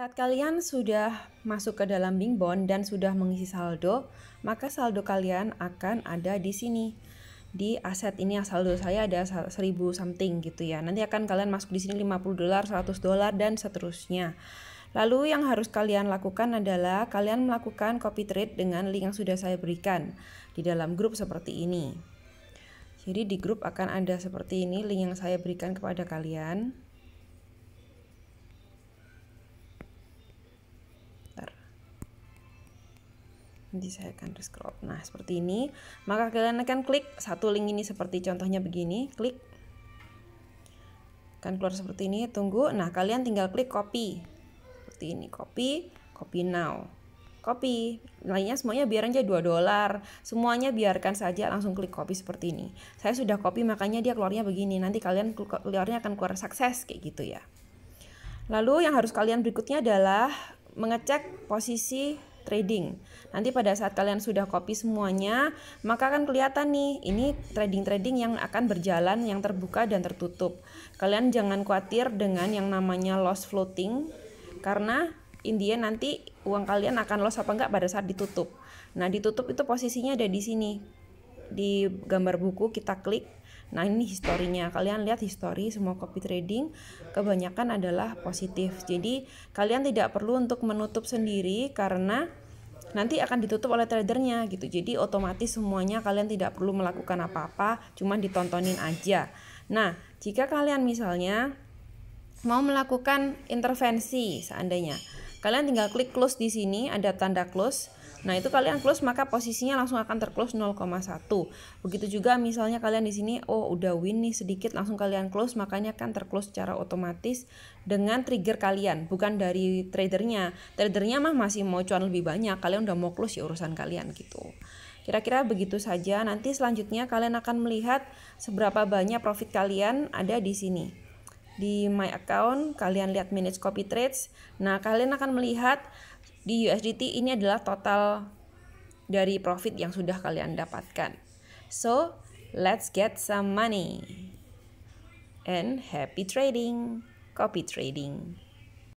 Saat kalian sudah masuk ke dalam Bingbon dan sudah mengisi saldo, maka saldo kalian akan ada di sini. Di aset ini saldo saya ada 1000 something gitu ya. Nanti akan kalian masuk di sini 50 dolar, 100 dolar dan seterusnya. Lalu yang harus kalian lakukan adalah kalian melakukan copy trade dengan link yang sudah saya berikan di dalam grup seperti ini. Jadi di grup akan ada seperti ini link yang saya berikan kepada kalian. Nanti saya akan scroll Nah, seperti ini. Maka kalian akan klik satu link ini seperti contohnya begini. Klik. Akan keluar seperti ini. Tunggu. Nah, kalian tinggal klik copy. Seperti ini. Copy. Copy now. Copy. Lainnya semuanya biar aja 2 dolar. Semuanya biarkan saja langsung klik copy seperti ini. Saya sudah copy makanya dia keluarnya begini. Nanti kalian keluarnya akan keluar sukses kayak gitu ya. Lalu yang harus kalian berikutnya adalah mengecek posisi trading. Nanti pada saat kalian sudah copy semuanya, maka akan kelihatan nih ini trading-trading yang akan berjalan yang terbuka dan tertutup. Kalian jangan khawatir dengan yang namanya loss floating karena India nanti uang kalian akan loss apa enggak pada saat ditutup. Nah, ditutup itu posisinya ada di sini. Di gambar buku kita klik Nah ini historinya, kalian lihat histori semua copy trading kebanyakan adalah positif. Jadi kalian tidak perlu untuk menutup sendiri karena nanti akan ditutup oleh tradernya gitu. Jadi otomatis semuanya kalian tidak perlu melakukan apa-apa, cuma ditontonin aja. Nah, jika kalian misalnya mau melakukan intervensi seandainya Kalian tinggal klik close di sini, ada tanda close. Nah, itu kalian close maka posisinya langsung akan terclose 0,1. Begitu juga misalnya kalian di sini oh udah win nih sedikit langsung kalian close makanya akan terclose secara otomatis dengan trigger kalian, bukan dari tradernya. Tradernya mah masih mau cuan lebih banyak, kalian udah mau close ya urusan kalian gitu. Kira-kira begitu saja. Nanti selanjutnya kalian akan melihat seberapa banyak profit kalian ada di sini di my account, kalian lihat manage copy trades. Nah, kalian akan melihat di USDT ini adalah total dari profit yang sudah kalian dapatkan. So, let's get some money. And happy trading, copy trading.